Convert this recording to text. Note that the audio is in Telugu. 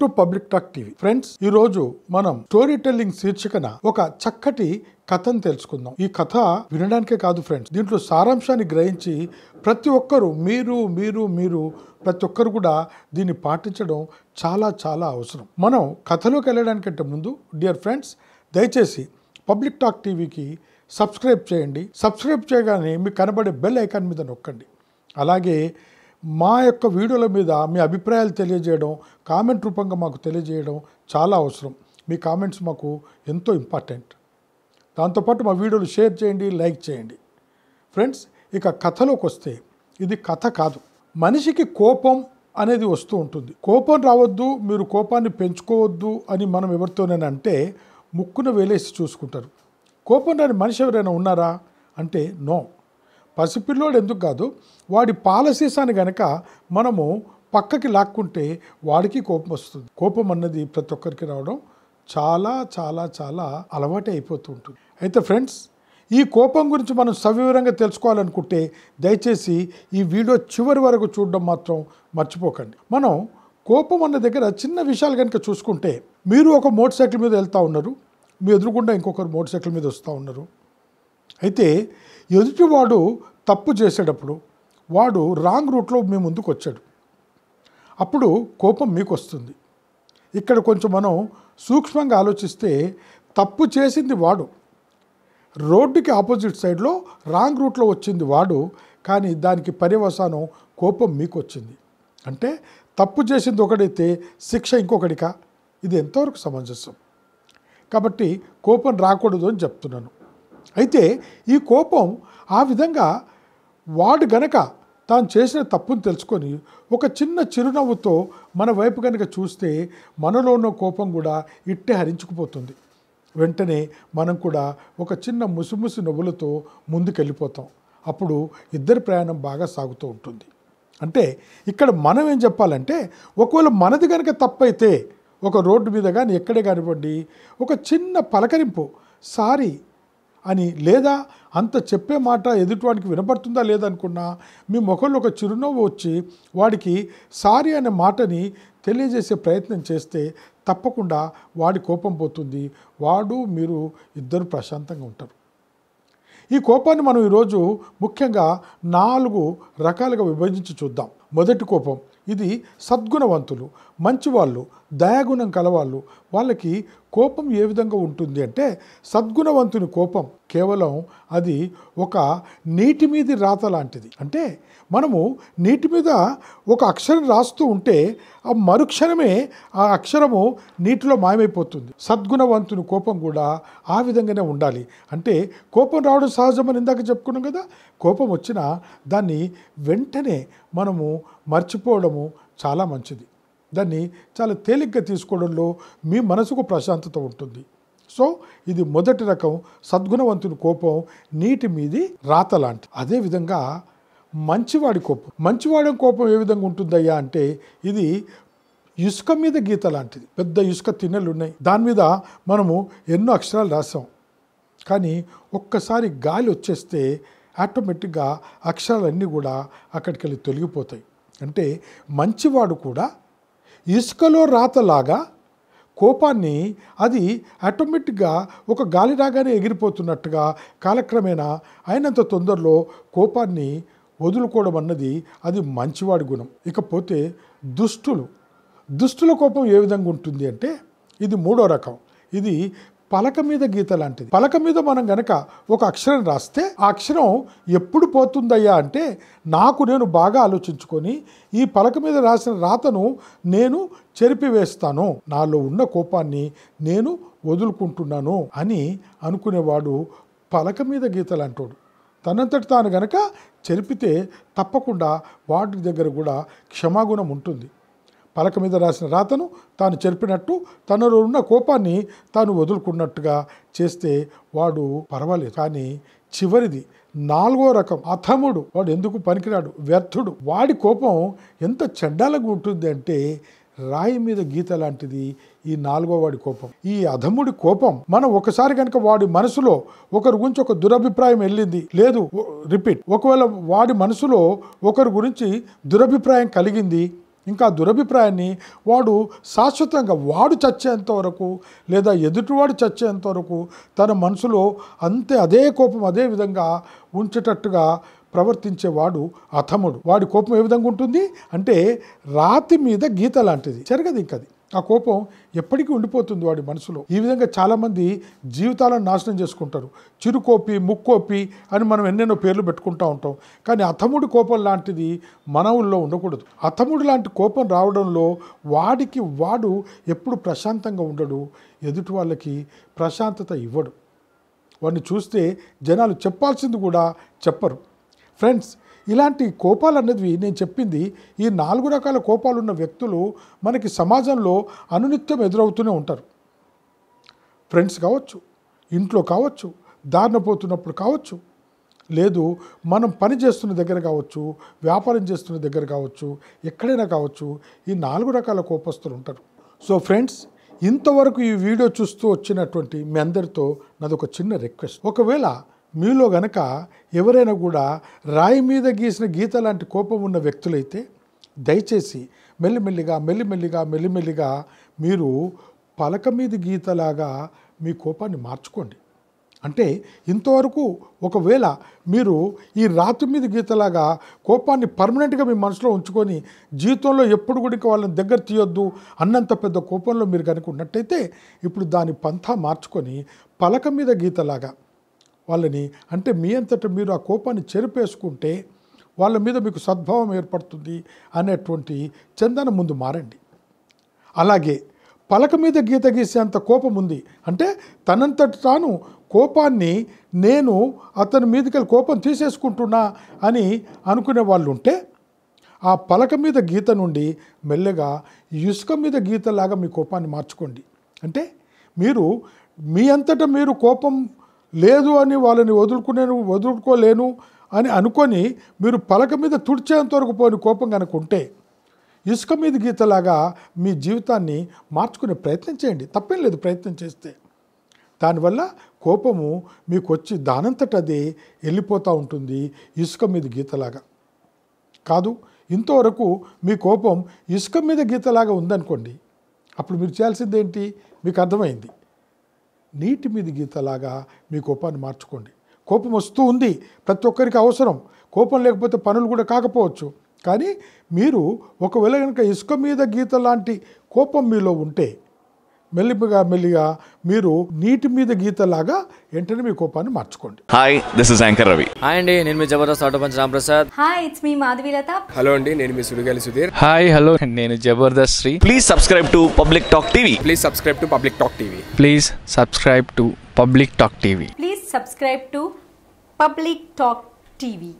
to Public Talk TV friends ఈ రోజు మనం స్టోరీ టెల్లింగ్ శీర్షికన ఒక చక్కటి కథను తెలుసుకుందాం ఈ కథ వినడానికే కాదు ఫ్రెండ్స్ దీంట్లో సారాంశాన్ని గ్రహించి ప్రతి ఒక్కరు మీరు మీరు మీరు ప్రతి ఒక్కరు కూడా దీన్ని పాటించడం చాలా చాలా అవసరం మనం కథలోకి వెళ్ళడానికంటే ముందు డియర్ ఫ్రెండ్స్ దయచేసి పబ్లిక్ టాక్ టీవీకి సబ్స్క్రైబ్ చేయండి సబ్స్క్రైబ్ చేయగానే మీకు కనబడే బెల్ ఐకాన్ మీద నొక్కండి అలాగే మా యొక్క వీడియోల మీద మీ అభిప్రాయాలు తెలియజేయడం కామెంట్ రూపంగా మాకు తెలియజేయడం చాలా అవసరం మీ కామెంట్స్ మాకు ఎంతో ఇంపార్టెంట్ దాంతోపాటు మా వీడియోలు షేర్ చేయండి లైక్ చేయండి ఫ్రెండ్స్ ఇక కథలోకి వస్తే ఇది కథ కాదు మనిషికి కోపం అనేది వస్తూ ఉంటుంది కోపం రావద్దు మీరు కోపాన్ని పెంచుకోవద్దు అని మనం ఎవరితోనైనా అంటే ముక్కున వేలేసి చూసుకుంటారు కోపం రాని మనిషి ఎవరైనా ఉన్నారా అంటే నో పసిపిల్లోడు ఎందుకు కాదు వాడి పాలసీసాన్ని గనక మనము పక్కకి లాక్కుంటే వాడికి కోపం వస్తుంది కోపం అన్నది ప్రతి ఒక్కరికి రావడం చాలా చాలా చాలా అలవాటు అయిపోతూ ఉంటుంది అయితే ఫ్రెండ్స్ ఈ కోపం గురించి మనం సవివరంగా తెలుసుకోవాలనుకుంటే దయచేసి ఈ వీడియో చివరి వరకు చూడడం మాత్రం మర్చిపోకండి మనం కోపం అన్న దగ్గర చిన్న విషయాలు కనుక చూసుకుంటే మీరు ఒక మోటార్ సైకిల్ మీద వెళ్తూ ఉన్నారు మీ ఎదురుకుండా ఇంకొకరు మోటార్ సైకిల్ మీద వస్తూ ఉన్నారు అయితే ఎదుటివాడు తప్పు చేసేటప్పుడు వాడు రాంగ్ రూట్లో మీ ముందుకు వచ్చాడు అప్పుడు కోపం మీకు వస్తుంది ఇక్కడ కొంచెం మనం సూక్ష్మంగా ఆలోచిస్తే తప్పు చేసింది వాడు రోడ్డుకి ఆపోజిట్ సైడ్లో రాంగ్ రూట్లో వచ్చింది వాడు కానీ దానికి పర్యవసానం కోపం మీకు వచ్చింది అంటే తప్పు చేసింది ఒకడైతే శిక్ష ఇంకొకడికా ఇది ఎంతవరకు సమంజసం కాబట్టి కోపం రాకూడదు అని చెప్తున్నాను అయితే ఈ కోపం ఆ విధంగా వాడు గనక తాను చేసిన తప్పును తెలుసుకొని ఒక చిన్న చిరునవ్వుతో మన వైపు కనుక చూస్తే మనలో ఉన్న కోపం కూడా ఇట్టే హరించుకుపోతుంది వెంటనే మనం కూడా ఒక చిన్న ముసిముసి నవ్వులతో ముందుకెళ్ళిపోతాం అప్పుడు ఇద్దరి ప్రయాణం బాగా సాగుతూ ఉంటుంది అంటే ఇక్కడ మనం ఏం చెప్పాలంటే ఒకవేళ మనది కనుక తప్పైతే ఒక రోడ్డు మీద కానీ ఎక్కడే కానివ్వండి ఒక చిన్న పలకరింపు సారీ అని లేదా అంత చెప్పే మాట ఎదుటివాడికి వినపడుతుందా లేదనుకున్నా మీ ముఖంలో ఒక చిరునవ్వు వచ్చి వాడికి సారీ అనే మాటని తెలియజేసే ప్రయత్నం చేస్తే తప్పకుండా వాడి కోపం పోతుంది వాడు మీరు ఇద్దరు ప్రశాంతంగా ఉంటారు ఈ కోపాన్ని మనం ఈరోజు ముఖ్యంగా నాలుగు రకాలుగా విభజించి చూద్దాం మొదటి కోపం ఇది సద్గుణవంతులు మంచివాళ్ళు దయాగుణం కలవాళ్ళు వాళ్ళకి కోపం ఏ విధంగా ఉంటుంది అంటే సద్గుణవంతుని కోపం కేవలం అది ఒక నీటి మీద రాత లాంటిది అంటే మనము నీటి మీద ఒక అక్షరం రాస్తూ ఉంటే ఆ మరుక్షణమే ఆ అక్షరము నీటిలో మాయమైపోతుంది సద్గుణవంతుని కోపం కూడా ఆ విధంగానే ఉండాలి అంటే కోపం రావడం సహజమని ఇందాక చెప్పుకున్నాం కదా కోపం వచ్చినా దాన్ని వెంటనే మనము మర్చిపోవడము చాలా మంచిది దాన్ని చాలా తేలిగ్గా తీసుకోవడంలో మీ మనసుకు ప్రశాంతత ఉంటుంది సో ఇది మొదటి రకం సద్గుణవంతుని కోపం నీటి మీది రాత లాంటి అదేవిధంగా మంచివాడి కోపం మంచివాడి కోపం ఏ విధంగా ఉంటుందయ్యా అంటే ఇది ఇసుక మీద గీత లాంటిది పెద్ద ఇసుక తిన్నెలు ఉన్నాయి దాని మీద మనము ఎన్నో అక్షరాలు రాసాం కానీ ఒక్కసారి గాలి వచ్చేస్తే ఆటోమేటిక్గా అక్షరాలన్నీ కూడా అక్కడికి వెళ్ళి తొలగిపోతాయి అంటే మంచివాడు కూడా ఇసుకలో రాతలాగా కోపాన్ని అది ఆటోమేటిక్గా ఒక గాలి రాగానే ఎగిరిపోతున్నట్టుగా కాలక్రమేణా అయినంత తొందరలో కోపాన్ని వదులుకోవడం అన్నది అది మంచివాడి గుణం ఇకపోతే దుష్టులు దుష్టుల కోపం ఏ విధంగా ఉంటుంది అంటే ఇది మూడో రకం ఇది పలక మీద గీత లాంటిది పలక మీద మనం గనక ఒక అక్షరం రాస్తే ఆ అక్షరం ఎప్పుడు పోతుందయ్యా అంటే నాకు నేను బాగా ఆలోచించుకొని ఈ పలక మీద రాసిన రాతను నేను చెరిపివేస్తాను నాలో ఉన్న కోపాన్ని నేను వదులుకుంటున్నాను అని అనుకునేవాడు పలక మీద గీతలు అంటాడు తనంతటి తాను గనక చెరిపితే తప్పకుండా వాటి దగ్గర కూడా క్షమాగుణం ఉంటుంది పలక మీద రాసిన రాతను తాను చెరిపినట్టు తనలో ఉన్న కోపాన్ని తాను వదులుకున్నట్టుగా చేస్తే వాడు పర్వాలేదు కానీ చివరిది నాలుగో రకం అథముడు వాడు ఎందుకు పనికిరాడు వ్యర్థుడు వాడి కోపం ఎంత చెడ్డాలకు ఉంటుంది అంటే రాయి మీద గీత లాంటిది ఈ నాలుగో వాడి కోపం ఈ అధముడి కోపం మనం ఒకసారి కనుక వాడి మనసులో ఒకరి గురించి ఒక దురభిప్రాయం వెళ్ళింది లేదు రిపీట్ ఒకవేళ వాడి మనసులో ఒకరి గురించి దురభిప్రాయం కలిగింది ఇంకా దురభిప్రాయాన్ని వాడు శాశ్వతంగా వాడు చచ్చేంత వరకు లేదా ఎదుటివాడు చచ్చేంత వరకు తన మనసులో అంతే అదే కోపం అదే విధంగా ఉంచేటట్టుగా ప్రవర్తించేవాడు అథముడు వాడి కోపం ఏ విధంగా ఉంటుంది అంటే రాతి మీద గీత లాంటిది జరగదు ఇంకది ఆ కోపం ఎప్పటికీ ఉండిపోతుంది వాడి మనసులో ఈ విధంగా చాలామంది జీవితాలను నాశనం చేసుకుంటారు చిరుకోపి ముక్కోపి అని మనం ఎన్నెన్నో పేర్లు పెట్టుకుంటూ ఉంటాం కానీ అతముడి కోపం లాంటిది మనవుల్లో ఉండకూడదు అతముడు లాంటి కోపం రావడంలో వాడికి వాడు ఎప్పుడు ప్రశాంతంగా ఉండడు ఎదుటి వాళ్ళకి ప్రశాంతత ఇవ్వడు వాడిని చూస్తే జనాలు చెప్పాల్సింది కూడా చెప్పరు ఫ్రెండ్స్ ఇలాంటి కోపాలు అన్నది నేను చెప్పింది ఈ నాలుగు రకాల కోపాలు ఉన్న వ్యక్తులు మనకి సమాజంలో అనునిత్యం ఎదురవుతూనే ఉంటారు ఫ్రెండ్స్ కావచ్చు ఇంట్లో కావచ్చు దారిన పోతున్నప్పుడు కావచ్చు లేదు మనం పని చేస్తున్న దగ్గర కావచ్చు వ్యాపారం చేస్తున్న దగ్గర కావచ్చు ఎక్కడైనా కావచ్చు ఈ నాలుగు రకాల కోపస్తులు ఉంటారు సో ఫ్రెండ్స్ ఇంతవరకు ఈ వీడియో చూస్తూ వచ్చినటువంటి మీ అందరితో నాది ఒక చిన్న రిక్వెస్ట్ ఒకవేళ మీలో గనక ఎవరైనా కూడా రాయి మీద గీసిన గీత లాంటి కోపం ఉన్న వ్యక్తులైతే దయచేసి మెల్లిమెల్లిగా మెల్లిమెల్లిగా మెల్లిమెల్లిగా మీరు పలక మీద గీతలాగా మీ కోపాన్ని మార్చుకోండి అంటే ఇంతవరకు ఒకవేళ మీరు ఈ రాతి మీద గీతలాగా కోపాన్ని పర్మనెంట్గా మీ మనసులో ఉంచుకొని జీవితంలో ఎప్పుడు కూడా వాళ్ళని దగ్గర తీయొద్దు అన్నంత పెద్ద కోపంలో మీరు కనుక ఉన్నట్టయితే ఇప్పుడు దాని పంథా మార్చుకొని పలక మీద గీతలాగా వాళ్ళని అంటే మీ అంతటా మీరు ఆ కోపాన్ని చెరిపేసుకుంటే వాళ్ళ మీద మీకు సద్భావం ఏర్పడుతుంది అనేటువంటి చందన ముందు మారండి అలాగే పలక మీద గీత గీసేంత కోపం ఉంది అంటే తనంతట తాను కోపాన్ని నేను అతని మీదకి కోపం తీసేసుకుంటున్నా అని అనుకునే వాళ్ళు ఉంటే ఆ పలక మీద గీత నుండి మెల్లగా ఇసుక మీద గీతలాగా మీ కోపాన్ని మార్చుకోండి అంటే మీరు మీ అంతటా మీరు కోపం లేదు అని వాళ్ళని వదులుకునేను వదులుకోలేను అని అనుకొని మీరు పలక మీద తుడిచేంత వరకు పోని కోపం కనుక ఉంటే ఇసుక మీద గీతలాగా మీ జీవితాన్ని మార్చుకునే ప్రయత్నం చేయండి తప్పేం లేదు ప్రయత్నం చేస్తే దానివల్ల కోపము మీకు వచ్చి అది వెళ్ళిపోతూ ఉంటుంది ఇసుక మీద గీతలాగా కాదు ఇంతవరకు మీ కోపం ఇసుక మీద గీతలాగా ఉందనుకోండి అప్పుడు మీరు చేయాల్సిందేంటి మీకు అర్థమైంది నీటి మీద గీతలాగా మీ కోపాన్ని మార్చుకోండి కోపం వస్తూ ఉంది ప్రతి ఒక్కరికి అవసరం కోపం లేకపోతే పనులు కూడా కాకపోవచ్చు కానీ మీరు ఒకవేళ కనుక ఇసుక మీద గీత లాంటి కోపం మీలో ఉంటే మెల్లిపుగా మెల్లిగా మీరు నీటి మీద గీతలాగా వెంటనే మీ కోపాన్ని మార్చుకోండి hi this is anchor Ravi hi అండి నేను మీ Jabardasth auto punch Ramprasad hi it's మీ మాధవీలత హలో అండి నేను మీ సుడిగాలి సుధీర్ హాయ్ హలో నేను Jabardasth Sri please subscribe to Public Talk TV please subscribe to Public Talk TV please subscribe to Public Talk TV please subscribe to Public Talk TV